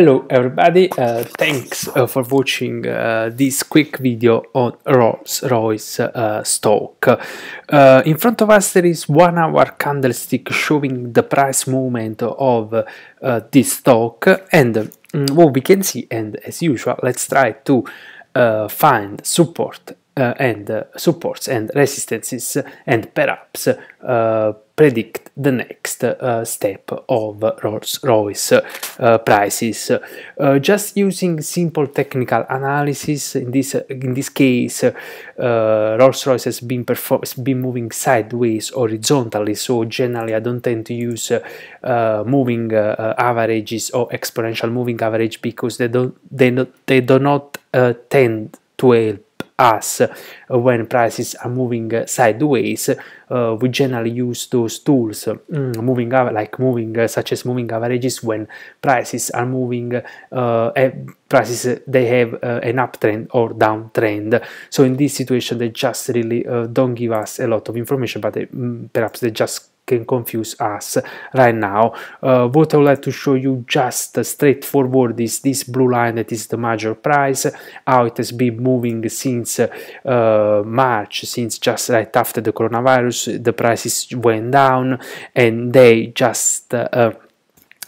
Hello everybody, uh, thanks uh, for watching uh, this quick video on Rolls-Royce uh, stock. Uh, in front of us there is one hour candlestick showing the price movement of uh, this stock and mm, what we can see and as usual let's try to find support uh, and supports and resistances and perhaps uh, predict the next uh, step of Rolls-Royce uh, prices. Uh, just using simple technical analysis, in this, in this case, uh, Rolls-Royce has been, has been moving sideways horizontally, so generally I don't tend to use moving averages or exponential moving average because they, don't, they, not, they do not tend to help us uh, when prices are moving sideways. Uh, we generally use those tools, mm, moving like moving uh, such as moving averages when prices are moving eh, prices they have an uptrend or downtrend. So in this situation, they just really don't give us a lot of information, but they, mm, perhaps they just can confuse us right now. Uh, what I would like to show you just straightforward is this blue line that is the major price, how it has been moving since uh, March, since just right after the coronavirus, the prices went down and they just uh,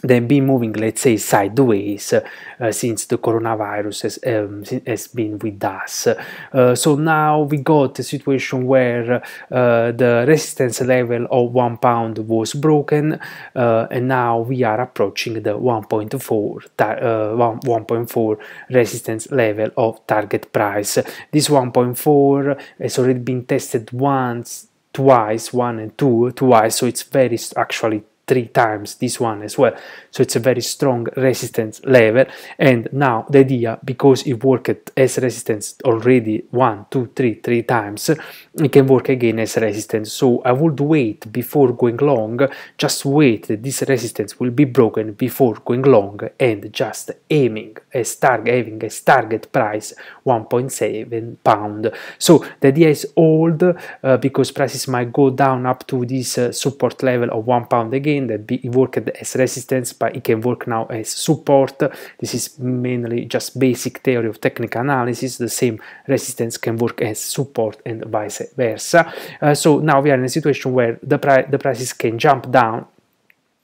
then been moving, let's say, sideways uh, since the coronavirus has, um, has been with us. Uh, so now we got a situation where uh, the resistance level of one pound was broken, uh, and now we are approaching the 1.4 1.4 uh, resistance level of target price. This 1.4 has already been tested once twice one and two twice so it's very actually three times this one as well. So it's a very strong resistance level. And now the idea, because it worked as resistance already one, two, three, three times, it can work again as resistance. So I would wait before going long, just wait that this resistance will be broken before going long and just aiming as target, having as target price 1.7 pound. So the idea is old uh, because prices might go down up to this uh, support level of one pound again that be, worked as resistance, but it can work now as support. This is mainly just basic theory of technical analysis. The same resistance can work as support and vice versa. Uh, so now we are in a situation where the, pri the prices can jump down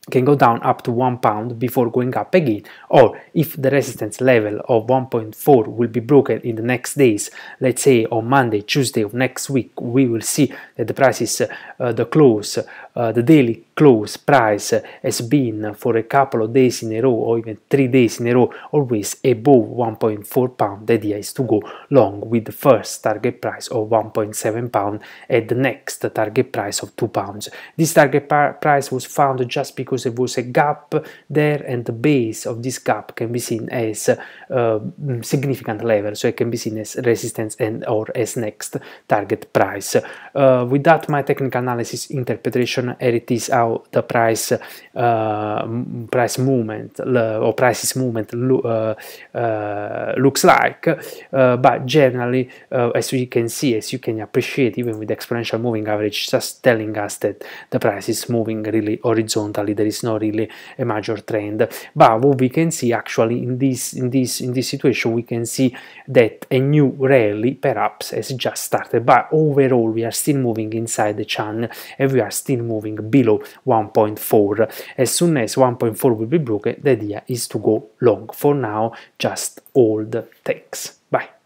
can go down up to one pound before going up again or if the resistance level of 1.4 will be broken in the next days let's say on monday tuesday of next week we will see that the prices uh, the close uh, uh, the daily close price has been for a couple of days in a row or even three days in a row always above 1.4 pound the idea is to go long with the first target price of 1.7 pound at the next target price of 2 pounds this target price was found just because there was a gap there and the base of this gap can be seen as uh, mm, significant level so it can be seen as resistance and or as next target price uh, with that my technical analysis interpretation and it is how the price uh, price movement or prices movement lo uh, uh, looks like but generally as we can see as you can appreciate even with exponential moving average just telling us that the price is moving really horizontally there is not really a major trend but what we can see actually in this in this in this situation we can see that a new rally perhaps has just started but overall we are still moving inside the channel and we are still moving below 1.4. As soon as 1.4 will be broken, the idea is to go long. For now, just hold Thanks. Bye.